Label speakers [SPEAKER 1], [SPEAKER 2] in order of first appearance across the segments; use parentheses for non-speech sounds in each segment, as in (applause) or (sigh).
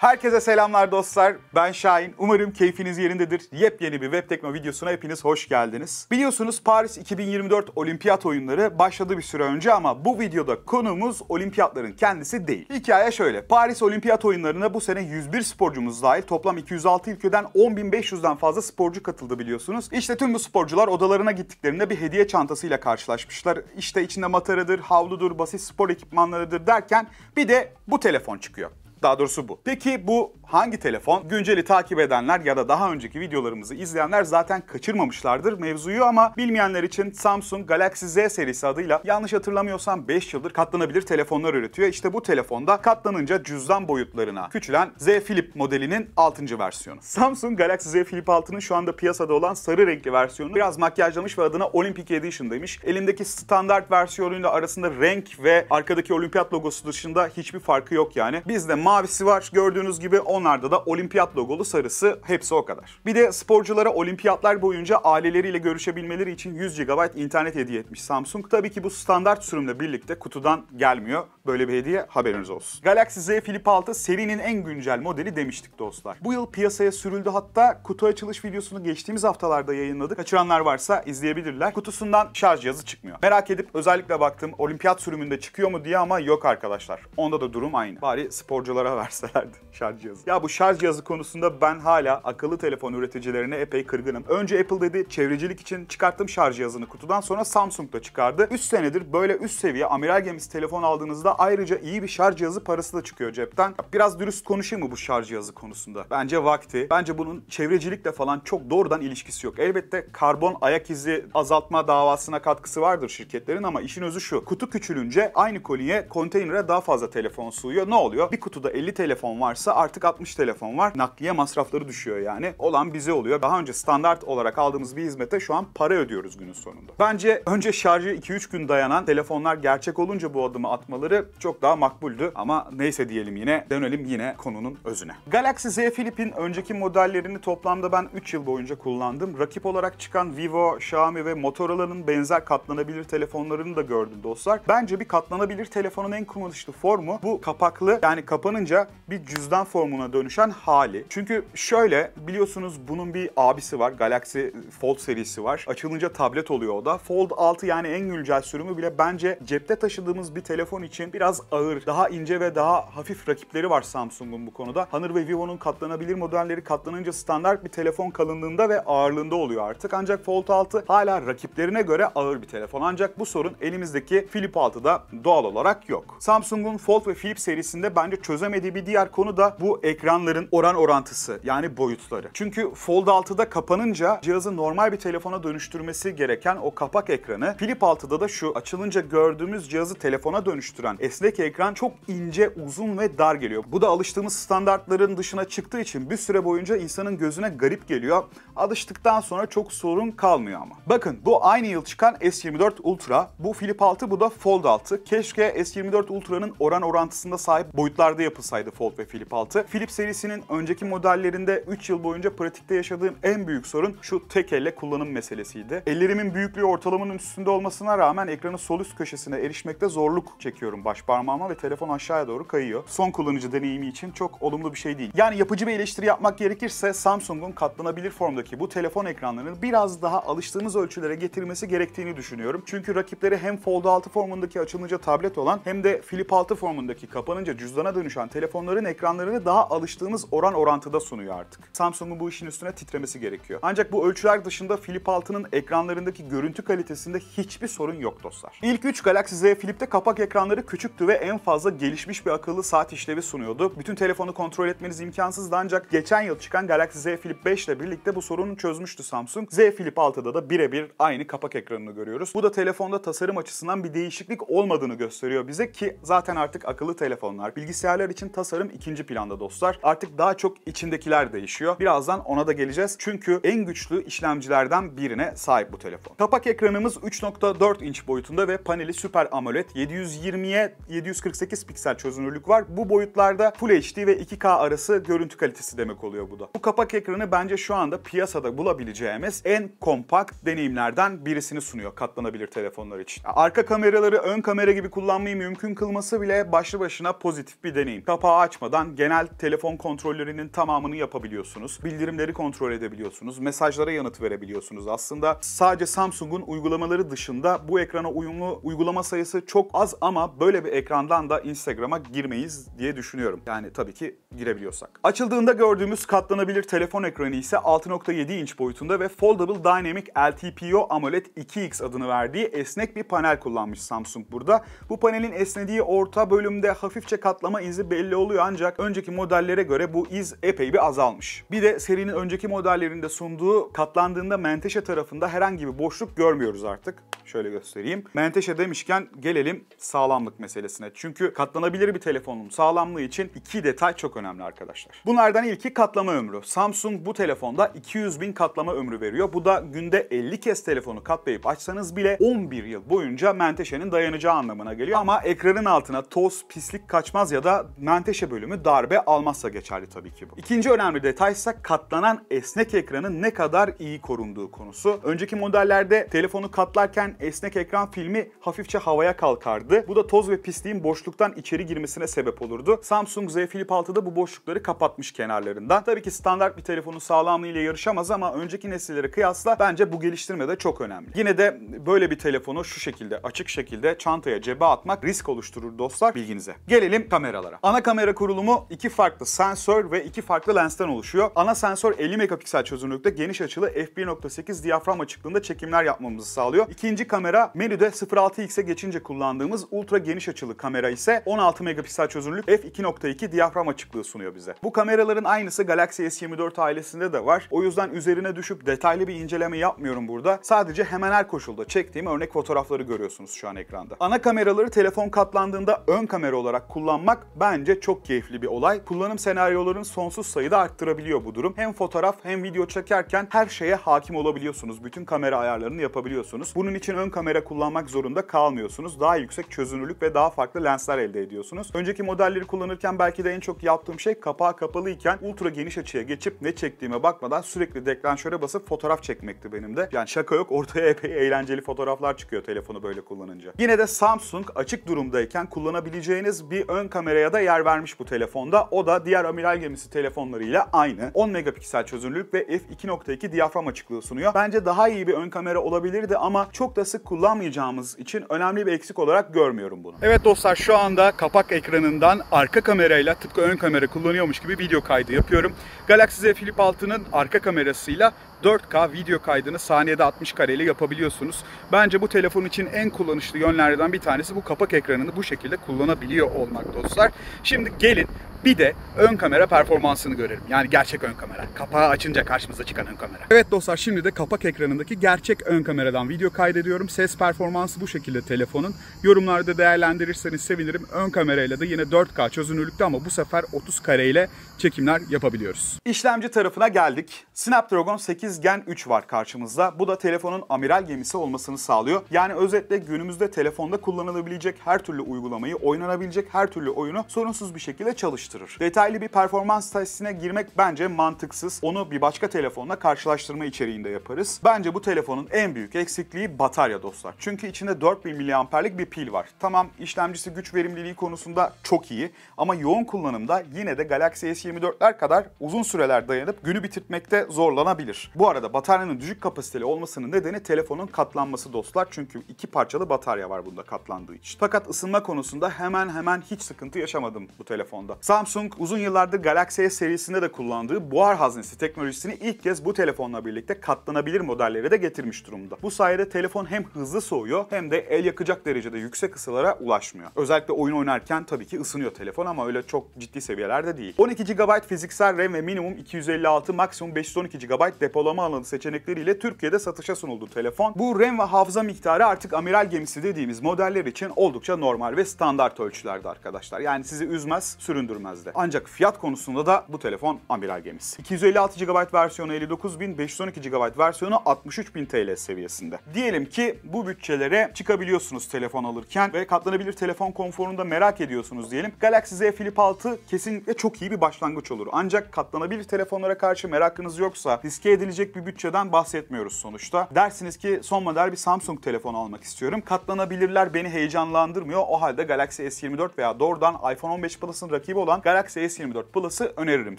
[SPEAKER 1] Herkese selamlar dostlar. Ben Şahin. Umarım keyfiniz yerindedir. Yepyeni bir Web Tekno videosuna hepiniz hoş geldiniz. Biliyorsunuz Paris 2024 Olimpiyat oyunları başladı bir süre önce ama bu videoda konumuz olimpiyatların kendisi değil. Hikaye şöyle. Paris Olimpiyat oyunlarına bu sene 101 sporcumuz dahil toplam 206 ülkeden 10.500'den fazla sporcu katıldı biliyorsunuz. İşte tüm bu sporcular odalarına gittiklerinde bir hediye çantasıyla karşılaşmışlar. İşte içinde mataradır, havludur, basit spor ekipmanlarıdır derken bir de bu telefon çıkıyor. Daha doğrusu bu. Peki bu hangi telefon? Günceli takip edenler ya da daha önceki videolarımızı izleyenler zaten kaçırmamışlardır mevzuyu ama bilmeyenler için Samsung Galaxy Z serisi adıyla yanlış hatırlamıyorsam 5 yıldır katlanabilir telefonlar üretiyor. İşte bu telefonda katlanınca cüzdan boyutlarına küçülen Z Flip modelinin 6. versiyonu. Samsung Galaxy Z Flip 6'nın şu anda piyasada olan sarı renkli versiyonu biraz makyajlamış ve adına Olympic Edition demiş. Elindeki standart versiyonuyla arasında renk ve arkadaki olimpiyat logosu dışında hiçbir farkı yok yani. Bizde mavisi var gördüğünüz gibi 10 Onlarda da olimpiyat logolu sarısı hepsi o kadar. Bir de sporculara olimpiyatlar boyunca aileleriyle görüşebilmeleri için 100 GB internet hediye etmiş Samsung. Tabii ki bu standart sürümle birlikte kutudan gelmiyor. Böyle bir hediye haberiniz olsun. Galaxy Z Flip 6 serinin en güncel modeli demiştik dostlar. Bu yıl piyasaya sürüldü hatta kutu açılış videosunu geçtiğimiz haftalarda yayınladık. Kaçıranlar varsa izleyebilirler. Kutusundan şarj cihazı çıkmıyor. Merak edip özellikle baktım olimpiyat sürümünde çıkıyor mu diye ama yok arkadaşlar. Onda da durum aynı. Bari sporculara (laughs) verselerdi şarj cihazı. Ya bu şarj cihazı konusunda ben hala akıllı telefon üreticilerine epey kırgınım. Önce Apple dedi çevrecilik için çıkarttım şarj cihazını kutudan sonra Samsung da çıkardı. 3 senedir böyle üst seviye amiral gemisi telefon aldığınızda da ayrıca iyi bir şarj cihazı parası da çıkıyor cepten. Biraz dürüst konuşayım mı bu şarj cihazı konusunda? Bence vakti. Bence bunun çevrecilikle falan çok doğrudan ilişkisi yok. Elbette karbon ayak izi azaltma davasına katkısı vardır şirketlerin ama işin özü şu. Kutu küçülünce aynı kolye konteynere daha fazla telefon sığıyor. Ne oluyor? Bir kutuda 50 telefon varsa artık 60 telefon var. Nakliye masrafları düşüyor yani. Olan bize oluyor. Daha önce standart olarak aldığımız bir hizmete şu an para ödüyoruz günün sonunda. Bence önce şarjı 2-3 gün dayanan telefonlar gerçek olunca bu adımı atmaları çok daha makbuldü ama neyse diyelim yine dönelim yine konunun özüne. Galaxy Z Flip'in önceki modellerini toplamda ben 3 yıl boyunca kullandım. Rakip olarak çıkan Vivo, Xiaomi ve Motorola'nın benzer katlanabilir telefonlarını da gördüm dostlar. Bence bir katlanabilir telefonun en kullanışlı formu bu kapaklı yani kapanınca bir cüzdan formuna dönüşen hali. Çünkü şöyle biliyorsunuz bunun bir abisi var. Galaxy Fold serisi var. Açılınca tablet oluyor o da. Fold 6 yani en güncel sürümü bile bence cepte taşıdığımız bir telefon için biraz ağır, daha ince ve daha hafif rakipleri var Samsung'un bu konuda. Honor ve Vivo'nun katlanabilir modelleri katlanınca standart bir telefon kalınlığında ve ağırlığında oluyor artık. Ancak Fold 6 hala rakiplerine göre ağır bir telefon. Ancak bu sorun elimizdeki Flip 6'da doğal olarak yok. Samsung'un Fold ve Flip serisinde bence çözemediği bir diğer konu da bu ekranların oran orantısı yani boyutları. Çünkü Fold 6'da kapanınca cihazı normal bir telefona dönüştürmesi gereken o kapak ekranı Flip 6'da da şu açılınca gördüğümüz cihazı telefona dönüştüren esnek ekran çok ince, uzun ve dar geliyor. Bu da alıştığımız standartların dışına çıktığı için bir süre boyunca insanın gözüne garip geliyor. Alıştıktan sonra çok sorun kalmıyor ama. Bakın bu aynı yıl çıkan S24 Ultra, bu Flip 6, bu da Fold 6. Keşke S24 Ultra'nın oran orantısında sahip boyutlarda yapılsaydı Fold ve Flip 6. Flip serisinin önceki modellerinde 3 yıl boyunca pratikte yaşadığım en büyük sorun şu tek elle kullanım meselesiydi. Ellerimin büyüklüğü ortalamanın üstünde olmasına rağmen ekranın sol üst köşesine erişmekte zorluk çekiyorum baş parmağıma ve telefon aşağıya doğru kayıyor. Son kullanıcı deneyimi için çok olumlu bir şey değil. Yani yapıcı bir eleştiri yapmak gerekirse Samsung'un katlanabilir formdaki bu telefon ekranlarını biraz daha alıştığımız ölçülere getirmesi gerektiğini düşünüyorum. Çünkü rakipleri hem Fold 6 formundaki açılınca tablet olan hem de Flip 6 formundaki kapanınca cüzdana dönüşen telefonların ekranlarını daha alıştığımız oran orantıda sunuyor artık. Samsung'un bu işin üstüne titremesi gerekiyor. Ancak bu ölçüler dışında Flip 6'nın ekranlarındaki görüntü kalitesinde hiçbir sorun yok dostlar. İlk 3 Galaxy Z Flip'te kapak ekranları küçük küçüktü ve en fazla gelişmiş bir akıllı saat işlevi sunuyordu. Bütün telefonu kontrol etmeniz imkansızdı ancak geçen yıl çıkan Galaxy Z Flip 5 ile birlikte bu sorunu çözmüştü Samsung. Z Flip 6'da da birebir aynı kapak ekranını görüyoruz. Bu da telefonda tasarım açısından bir değişiklik olmadığını gösteriyor bize ki zaten artık akıllı telefonlar, bilgisayarlar için tasarım ikinci planda dostlar. Artık daha çok içindekiler değişiyor. Birazdan ona da geleceğiz. Çünkü en güçlü işlemcilerden birine sahip bu telefon. Kapak ekranımız 3.4 inç boyutunda ve paneli Super AMOLED 720'ye 748 piksel çözünürlük var. Bu boyutlarda Full HD ve 2K arası görüntü kalitesi demek oluyor bu da. Bu kapak ekranı bence şu anda piyasada bulabileceğimiz en kompakt deneyimlerden birisini sunuyor katlanabilir telefonlar için. Arka kameraları ön kamera gibi kullanmayı mümkün kılması bile başlı başına pozitif bir deneyim. Kapağı açmadan genel telefon kontrollerinin tamamını yapabiliyorsunuz. Bildirimleri kontrol edebiliyorsunuz. Mesajlara yanıt verebiliyorsunuz. Aslında sadece Samsung'un uygulamaları dışında bu ekrana uyumlu uygulama sayısı çok az ama böyle böyle bir ekrandan da Instagram'a girmeyiz diye düşünüyorum. Yani tabii ki girebiliyorsak. Açıldığında gördüğümüz katlanabilir telefon ekranı ise 6.7 inç boyutunda ve Foldable Dynamic LTPO AMOLED 2X adını verdiği esnek bir panel kullanmış Samsung burada. Bu panelin esnediği orta bölümde hafifçe katlama izi belli oluyor ancak önceki modellere göre bu iz epey bir azalmış. Bir de serinin önceki modellerinde sunduğu katlandığında menteşe tarafında herhangi bir boşluk görmüyoruz artık. Şöyle göstereyim. Menteşe demişken gelelim sağlamlık meselesine. Çünkü katlanabilir bir telefonun sağlamlığı için iki detay çok önemli arkadaşlar. Bunlardan ilki katlama ömrü. Samsung bu telefonda 200 bin katlama ömrü veriyor. Bu da günde 50 kez telefonu katlayıp açsanız bile 11 yıl boyunca menteşenin dayanacağı anlamına geliyor. Ama ekranın altına toz, pislik kaçmaz ya da menteşe bölümü darbe almazsa geçerli tabii ki bu. İkinci önemli detay ise katlanan esnek ekranın ne kadar iyi korunduğu konusu. Önceki modellerde telefonu katlarken Eskiden esnek ekran filmi hafifçe havaya kalkardı. Bu da toz ve pisliğin boşluktan içeri girmesine sebep olurdu. Samsung Z Flip 6 bu boşlukları kapatmış kenarlarından. Tabii ki standart bir telefonun sağlamlığıyla yarışamaz ama önceki nesillere kıyasla bence bu geliştirme de çok önemli. Yine de böyle bir telefonu şu şekilde açık şekilde çantaya cebe atmak risk oluşturur dostlar bilginize. Gelelim kameralara. Ana kamera kurulumu iki farklı sensör ve iki farklı lensten oluşuyor. Ana sensör 50 megapiksel çözünürlükte geniş açılı f1.8 diyafram açıklığında çekimler yapmamızı sağlıyor. İkinci İkinci kamera menüde 0.6x'e geçince kullandığımız ultra geniş açılı kamera ise 16 megapiksel çözünürlük f2.2 diyafram açıklığı sunuyor bize. Bu kameraların aynısı Galaxy S24 ailesinde de var. O yüzden üzerine düşüp detaylı bir inceleme yapmıyorum burada. Sadece hemen her koşulda çektiğim örnek fotoğrafları görüyorsunuz şu an ekranda. Ana kameraları telefon katlandığında ön kamera olarak kullanmak bence çok keyifli bir olay. Kullanım senaryolarını sonsuz sayıda arttırabiliyor bu durum. Hem fotoğraf hem video çekerken her şeye hakim olabiliyorsunuz. Bütün kamera ayarlarını yapabiliyorsunuz. Bunun için için ön kamera kullanmak zorunda kalmıyorsunuz. Daha yüksek çözünürlük ve daha farklı lensler elde ediyorsunuz. Önceki modelleri kullanırken belki de en çok yaptığım şey kapağı kapalıyken ultra geniş açıya geçip ne çektiğime bakmadan sürekli deklanşöre basıp fotoğraf çekmekti benim de. Yani şaka yok ortaya epey eğlenceli fotoğraflar çıkıyor telefonu böyle kullanınca. Yine de Samsung açık durumdayken kullanabileceğiniz bir ön kameraya da yer vermiş bu telefonda. O da diğer amiral gemisi telefonlarıyla aynı. 10 megapiksel çözünürlük ve f2.2 diyafram açıklığı sunuyor. Bence daha iyi bir ön kamera olabilirdi ama çok da noktası kullanmayacağımız için önemli bir eksik olarak görmüyorum bunu. Evet dostlar şu anda kapak ekranından arka kamerayla tıpkı ön kamera kullanıyormuş gibi video kaydı yapıyorum. Galaxy Z Flip 6'nın arka kamerasıyla 4K video kaydını saniyede 60 kareyle yapabiliyorsunuz. Bence bu telefon için en kullanışlı yönlerden bir tanesi bu kapak ekranını bu şekilde kullanabiliyor olmak dostlar. Şimdi gelin bir de ön kamera performansını görelim. Yani gerçek ön kamera. Kapağı açınca karşımıza çıkan ön kamera. Evet dostlar şimdi de kapak ekranındaki gerçek ön kameradan video kaydediyorum. Ses performansı bu şekilde telefonun. Yorumlarda değerlendirirseniz sevinirim. Ön kamerayla da yine 4K çözünürlükte ama bu sefer 30 kareyle çekimler yapabiliyoruz. İşlemci tarafına geldik. Snapdragon 8 Gen 3 var karşımızda. Bu da telefonun amiral gemisi olmasını sağlıyor. Yani özetle günümüzde telefonda kullanılabilecek her türlü uygulamayı, oynanabilecek her türlü oyunu sorunsuz bir şekilde çalıştırır. Detaylı bir performans testine girmek bence mantıksız. Onu bir başka telefonla karşılaştırma içeriğinde yaparız. Bence bu telefonun en büyük eksikliği batarya dostlar. Çünkü içinde 4000 mAh'lik bir pil var. Tamam işlemcisi güç verimliliği konusunda çok iyi ama yoğun kullanımda yine de Galaxy S20 24'ler kadar uzun süreler dayanıp günü bitirtmekte zorlanabilir. Bu arada bataryanın düşük kapasiteli olmasının nedeni telefonun katlanması dostlar. Çünkü iki parçalı batarya var bunda katlandığı için. Fakat ısınma konusunda hemen hemen hiç sıkıntı yaşamadım bu telefonda. Samsung uzun yıllardır Galaxy S serisinde de kullandığı buhar haznesi teknolojisini ilk kez bu telefonla birlikte katlanabilir modellere de getirmiş durumda. Bu sayede telefon hem hızlı soğuyor hem de el yakacak derecede yüksek ısılara ulaşmıyor. Özellikle oyun oynarken tabii ki ısınıyor telefon ama öyle çok ciddi seviyelerde değil. 12 GB GB fiziksel RAM ve minimum 256 maksimum 512 GB depolama alanı seçenekleriyle Türkiye'de satışa sunuldu telefon. Bu RAM ve hafıza miktarı artık amiral gemisi dediğimiz modeller için oldukça normal ve standart ölçülerde arkadaşlar. Yani sizi üzmez, süründürmez de. Ancak fiyat konusunda da bu telefon amiral gemisi. 256 GB versiyonu 59.000, 512 GB versiyonu 63.000 TL seviyesinde. Diyelim ki bu bütçelere çıkabiliyorsunuz telefon alırken ve katlanabilir telefon konforunu da merak ediyorsunuz diyelim. Galaxy Z Flip 6 kesinlikle çok iyi bir başlangıç başlangıç olur. Ancak katlanabilir telefonlara karşı merakınız yoksa riske edilecek bir bütçeden bahsetmiyoruz sonuçta. Dersiniz ki son model bir Samsung telefonu almak istiyorum. Katlanabilirler beni heyecanlandırmıyor. O halde Galaxy S24 veya doğrudan iPhone 15 Plus'ın rakibi olan Galaxy S24 Plus'ı öneririm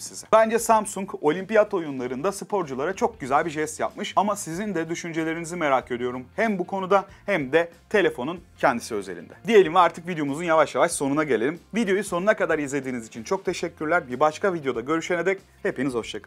[SPEAKER 1] size. Bence Samsung olimpiyat oyunlarında sporculara çok güzel bir jest yapmış ama sizin de düşüncelerinizi merak ediyorum. Hem bu konuda hem de telefonun kendisi özelinde. Diyelim ve artık videomuzun yavaş yavaş sonuna gelelim. Videoyu sonuna kadar izlediğiniz için çok teşekkürler. Bir baş başka videoda görüşene dek hepiniz hoşçakalın.